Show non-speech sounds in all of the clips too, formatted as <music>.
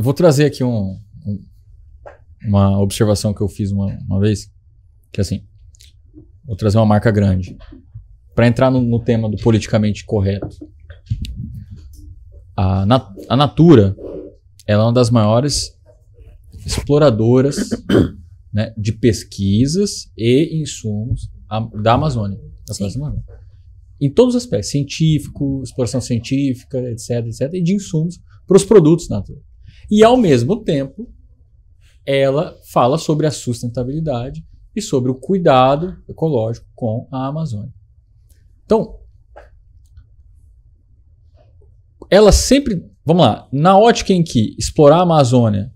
Eu vou trazer aqui um, uma observação que eu fiz uma, uma vez, que é assim, vou trazer uma marca grande. Para entrar no, no, tema do politicamente correto, a, nat a Natura ela é uma das maiores exploradoras <coughs> né, de pesquisas e insumos a, da Amazônia. Da Amazônia. Em todos os aspectos, científico, exploração científica, etc, etc, e de insumos para os produtos Natura. E ao mesmo tempo, ela fala sobre a sustentabilidade e sobre o cuidado ecológico com a Amazônia. Então, ela sempre, vamos lá, na ótica em que explorar a Amazônia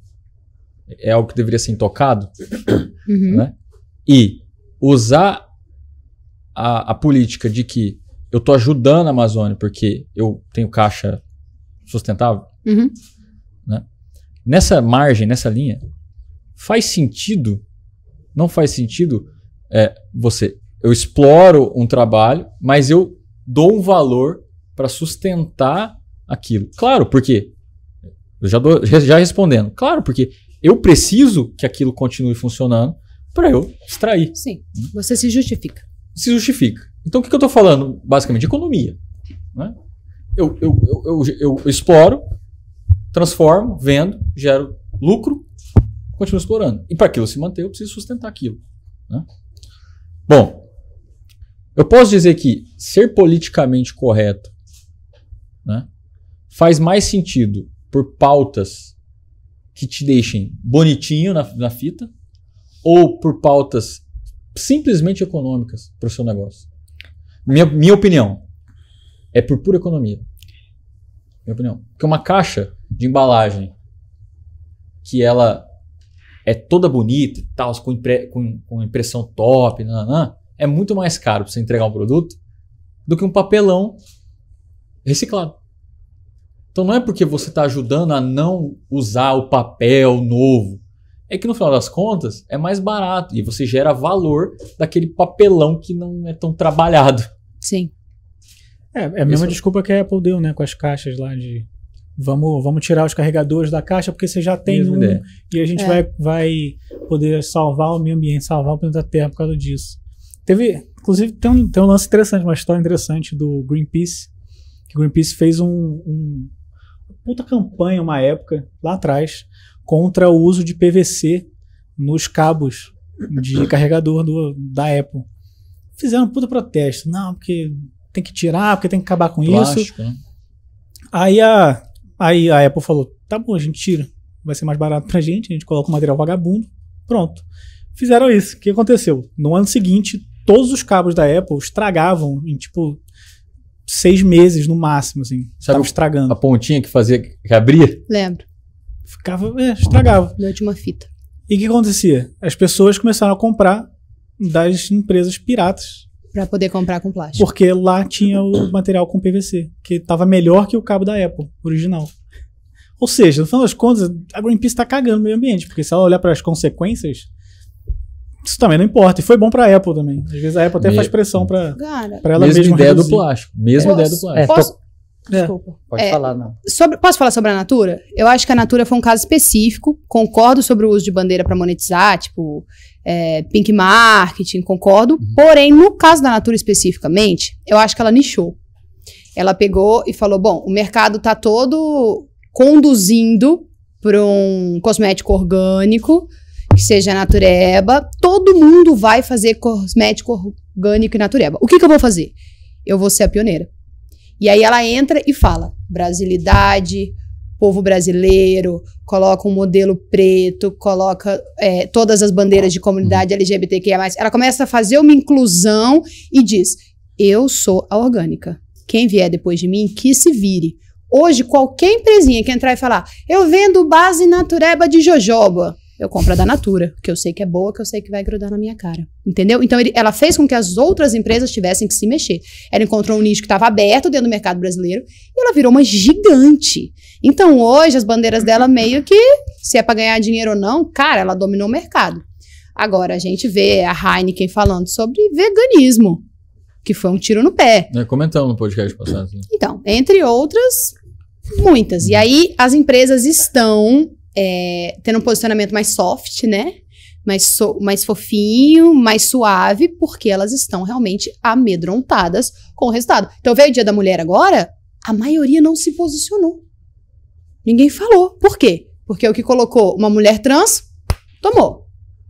é algo que deveria ser intocado, <coughs> uhum. né? E usar a, a, política de que eu estou ajudando a Amazônia porque eu tenho caixa sustentável, uhum. Nessa margem, nessa linha, faz sentido? Não faz sentido é, você. Eu exploro um trabalho, mas eu dou um valor para sustentar aquilo. Claro, porque. Eu já, dou, já respondendo. Claro, porque eu preciso que aquilo continue funcionando para eu extrair. Sim, você se justifica. Se justifica. Então, o que, que eu estou falando? Basicamente, economia. Né? Eu, eu, eu, eu, eu, exploro, transformo, vendo, gero lucro, continuo explorando. E para aquilo se manter, eu preciso sustentar aquilo. Né? Bom, eu posso dizer que ser politicamente correto né, faz mais sentido por pautas que te deixem bonitinho na, na fita ou por pautas simplesmente econômicas para o seu negócio. Minha, minha opinião é por pura economia. Minha opinião. Porque uma caixa de embalagem que ela é toda bonita e tal, com, impre com, com impressão top, nananã, é muito mais caro para você entregar um produto do que um papelão reciclado. Então não é porque você está ajudando a não usar o papel novo. É que no final das contas é mais barato e você gera valor daquele papelão que não é tão trabalhado. Sim. É, é a mesma Isso. desculpa que a Apple deu, né? Com as caixas lá de vamos, vamos tirar os carregadores da caixa porque você já tem Mesmo um ideia. e a gente é. vai, vai poder salvar o meio ambiente, salvar o planeta Terra por causa disso. Teve, inclusive, tem um, tem um lance interessante, uma história interessante do Greenpeace, que o Greenpeace fez um, um puta campanha uma época, lá atrás, contra o uso de PVC nos cabos de <laughs> carregador do, da Apple. Fizeram um puta protesto, não, porque tem que tirar, porque tem que acabar com Plástico, isso. Né? Aí a, Aí a Apple falou: tá bom, a gente tira. Vai ser mais barato pra gente, a gente coloca o material vagabundo. Pronto. Fizeram isso. O que aconteceu? No ano seguinte, todos os cabos da Apple estragavam em tipo seis meses no máximo, assim. Estavam estragando. A pontinha que fazia, que abria? Lembro. Ficava, é, estragava. Na de uma fita. E o que acontecia? As pessoas começaram a comprar das empresas piratas para poder comprar com plástico. Porque lá tinha o material com PVC, que tava melhor que o cabo da Apple, original. Ou seja, no final das contas, a Greenpeace está cagando no meio ambiente, porque se ela olhar para as consequências, isso também não importa. E foi bom para a Apple também. Às vezes a Apple até Me... faz pressão para ela mesma. Mesma ideia reduzir. do plástico. Mesma ideia do plástico. É, posso, é. Desculpa. Pode é, falar, não. Sobre, posso falar sobre a Natura? Eu acho que a Natura foi um caso específico. Concordo sobre o uso de bandeira para monetizar, tipo, é, pink marketing, concordo. Uhum. Porém, no caso da Natura especificamente, eu acho que ela nichou. Ela pegou e falou: bom, o mercado está todo conduzindo para um cosmético orgânico, que seja natureba. Todo mundo vai fazer cosmético orgânico e natureba. O que, que eu vou fazer? Eu vou ser a pioneira. E aí ela entra e fala: brasilidade, povo brasileiro, coloca um modelo preto, coloca é, todas as bandeiras de comunidade uhum. LGBTQIA. Ela começa a fazer uma inclusão e diz: Eu sou a orgânica. Quem vier depois de mim, que se vire. Hoje, qualquer empresinha que entrar e falar, eu vendo base natureba de jojoba, eu compro a da Natura, que eu sei que é boa, que eu sei que vai grudar na minha cara. Entendeu? Então ele, ela fez com que as outras empresas tivessem que se mexer. Ela encontrou um nicho que estava aberto dentro do mercado brasileiro e ela virou uma gigante. Então hoje as bandeiras dela meio que, se é para ganhar dinheiro ou não, cara, ela dominou o mercado. Agora a gente vê a Heineken falando sobre veganismo, que foi um tiro no pé. É, comentamos no podcast passado. Né? Então, entre outras, muitas. E aí as empresas estão é, tendo um posicionamento mais soft, né? Mais, so, mais fofinho, mais suave, porque elas estão realmente amedrontadas com o resultado. Então veio o Dia da Mulher agora, a maioria não se posicionou. Ninguém falou. Por quê? Porque o que colocou uma mulher trans, tomou.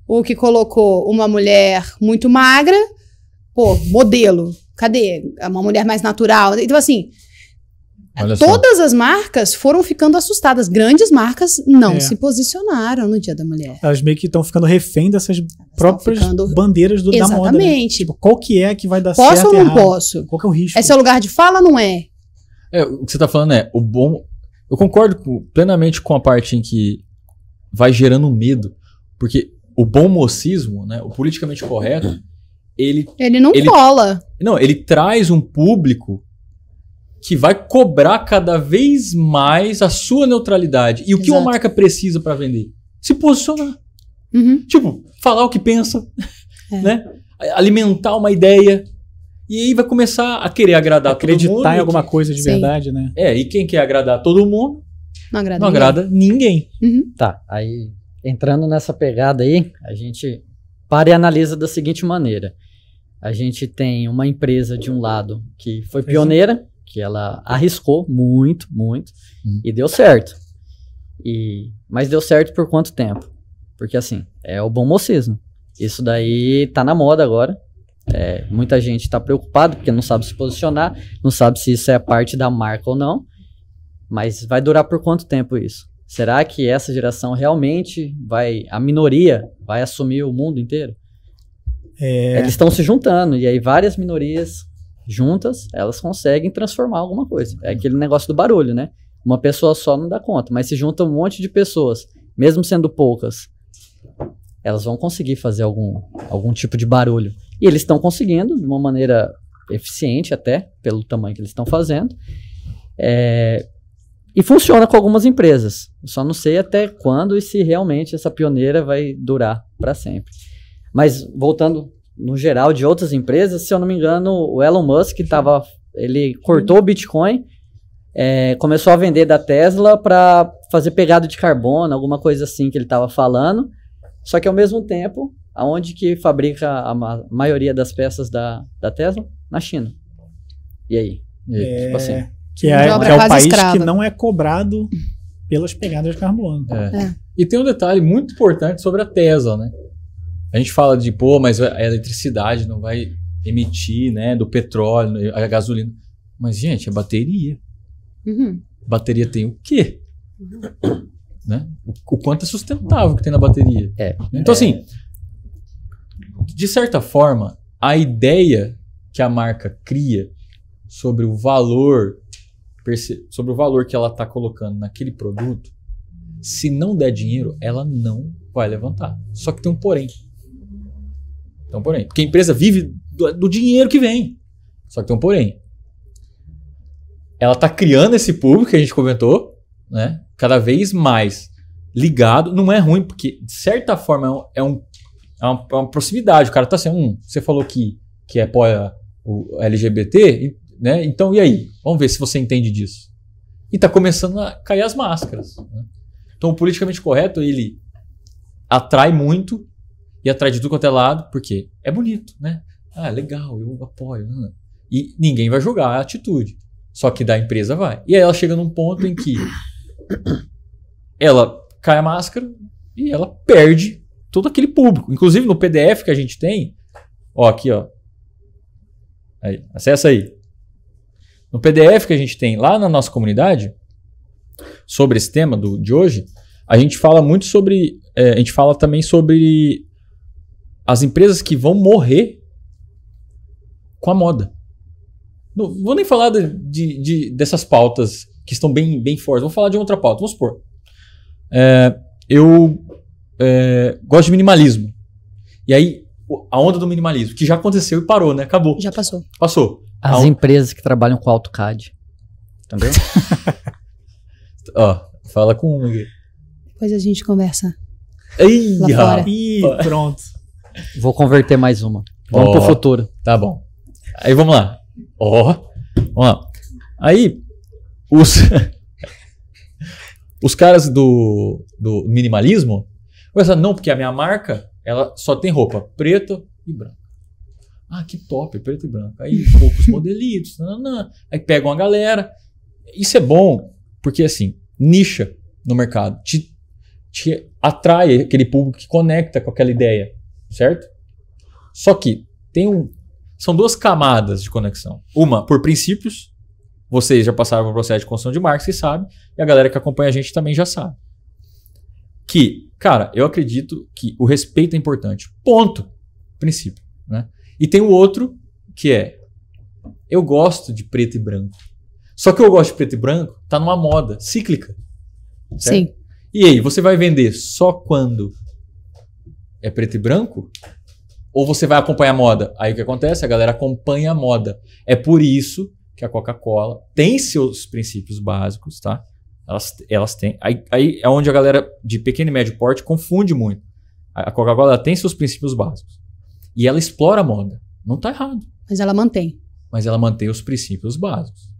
O que colocou uma mulher muito magra, pô, modelo. Cadê? É uma mulher mais natural. Então, assim, Olha Todas só. as marcas foram ficando assustadas. Grandes marcas não é. se posicionaram no Dia da Mulher. Elas meio que estão ficando refém dessas Elas próprias ficando... bandeiras do, Exatamente. da moda. Né? Exatamente. Né? Tipo, qual que é que vai dar posso certo? Posso ou não errado? posso? Qual que é o risco? Esse é o lugar de fala não é? É, o que você está falando é, o bom. Eu concordo com, plenamente com a parte em que vai gerando medo. Porque o bom mocismo, né, o politicamente correto, ele. Ele não ele, cola. Não, ele traz um público que vai cobrar cada vez mais a sua neutralidade. E o Exato. que uma marca precisa para vender? Se posicionar. Uhum. Tipo, falar o que pensa, é. né? Alimentar uma ideia. E aí vai começar a querer agradar Acreditar todo mundo. Acreditar em alguma coisa de Sim. verdade, né? É, e quem quer agradar todo mundo não agrada não ninguém. Agrada ninguém. Uhum. Tá, aí entrando nessa pegada aí, a gente para e analisa da seguinte maneira. A gente tem uma empresa de um lado que foi pioneira, que ela arriscou muito, muito, uhum. e deu certo. E, mas deu certo por quanto tempo? Porque assim, é o bom mocismo. Isso daí tá na moda agora. É, muita gente está preocupada porque não sabe se posicionar, não sabe se isso é parte da marca ou não. Mas vai durar por quanto tempo isso? Será que essa geração realmente vai, a minoria vai assumir o mundo inteiro? É... Eles estão se juntando e aí várias minorias juntas, elas conseguem transformar alguma coisa. É aquele negócio do barulho, né? Uma pessoa só não dá conta, mas se junta um monte de pessoas, mesmo sendo poucas, elas vão conseguir fazer algum, algum tipo de barulho. E eles estão conseguindo, de uma maneira eficiente até, pelo tamanho que eles estão fazendo. É, e funciona com algumas empresas. só não sei até quando e se realmente essa pioneira vai durar para sempre. Mas voltando no geral de outras empresas, se eu não me engano, o Elon Musk estava, ele cortou o Bitcoin, é, começou a vender da Tesla para fazer pegada de carbono, alguma coisa assim que ele estava falando. Só que ao mesmo tempo, aonde que fabrica a ma maioria das peças da, da Tesla? Na China. E aí? E, é, tipo assim, é, que é, que é o país escrava. que não é cobrado pelas pegadas de carbono. É. E tem um detalhe muito importante sobre a Tesla, né? A gente fala de, pô, mas a eletricidade não vai emitir, né? Do petróleo, a gasolina. Mas, gente, é bateria. Uhum. Bateria tem o quê? Uhum. Né? O, o, quanto é sustentável que tem na bateria. É, então, é... assim, de certa forma, a ideia que a marca cria sobre o valor sobre o valor que ela está colocando naquele produto, se não der dinheiro, ela não vai levantar. Só que tem um porém. Então, porém. Porque a empresa vive do, do dinheiro que vem. Só que tem um porém. Ela está criando esse público que a gente comentou, né? Cada vez mais ligado. Não é ruim, porque, de certa forma, é, um, é, é uma, é uma proximidade. O cara está sendo. Assim, um, você falou que, que é apoia o LGBT, né? Então, e aí? Vamos ver se você entende disso. E está começando a cair as máscaras. Né? Então, o politicamente correto, ele atrai muito e atrás de tudo quanto é lado, porque é bonito, né? Ah, legal, eu apoio. Né? E ninguém vai julgar a atitude. Só que da empresa vai. E aí ela chega num ponto em que ela cai a máscara e ela perde todo aquele público. Inclusive no PDF que a gente tem, ó, aqui, ó. Aí, acessa aí. No PDF que a gente tem lá na nossa comunidade, sobre esse tema do, de hoje, a gente fala muito sobre. É, a gente fala também sobre as empresas que vão morrer com a moda. Não vou nem falar de, de, de dessas pautas que estão bem, bem fortes. vou falar de outra pauta. Vamos supor. É, eu é, gosto de minimalismo. E aí, a onda do minimalismo, que já aconteceu e parou, né? Acabou. Já passou. Passou. As empresas que trabalham com AutoCAD. Entendeu? <laughs> Ó, fala com um aqui. Depois a gente conversa. Lá fora. Ih, pronto. Vou converter mais uma. Vamos oh, pro futuro. Tá bom. Aí vamos lá. Ó. Oh, vamos lá. Aí, os, <laughs> os caras do, do minimalismo começaram, não, porque a minha marca, ela só tem roupa preta e branca. Ah, que top, preto e branco. Aí <laughs> poucos modelitos, nananã. aí pegam a galera. Isso é bom, porque assim, nicha no mercado, te, te atrai aquele público que conecta com aquela ideia certo? Só que tem um, são duas camadas de conexão. Uma por princípios, vocês já passaram pelo um processo de construção de marca, vocês sabem, e a galera que acompanha a gente também já sabe. Que, cara, eu acredito que o respeito é importante. Ponto. Princípio. Né? E tem o outro que é: eu gosto de preto e branco. Só que eu gosto de preto e branco, tá numa moda cíclica. Certo? Sim. E aí, você vai vender só quando é preto e branco? Ou você vai acompanhar a moda? Aí o que acontece? A galera acompanha a moda. É por isso que a Coca-Cola tem seus princípios básicos, tá? Elas, elas têm. Aí, aí é onde a galera de pequeno e médio porte confunde muito. A Coca-Cola tem seus princípios básicos. E ela explora a moda. Não tá errado. Mas ela mantém. Mas ela mantém os princípios básicos.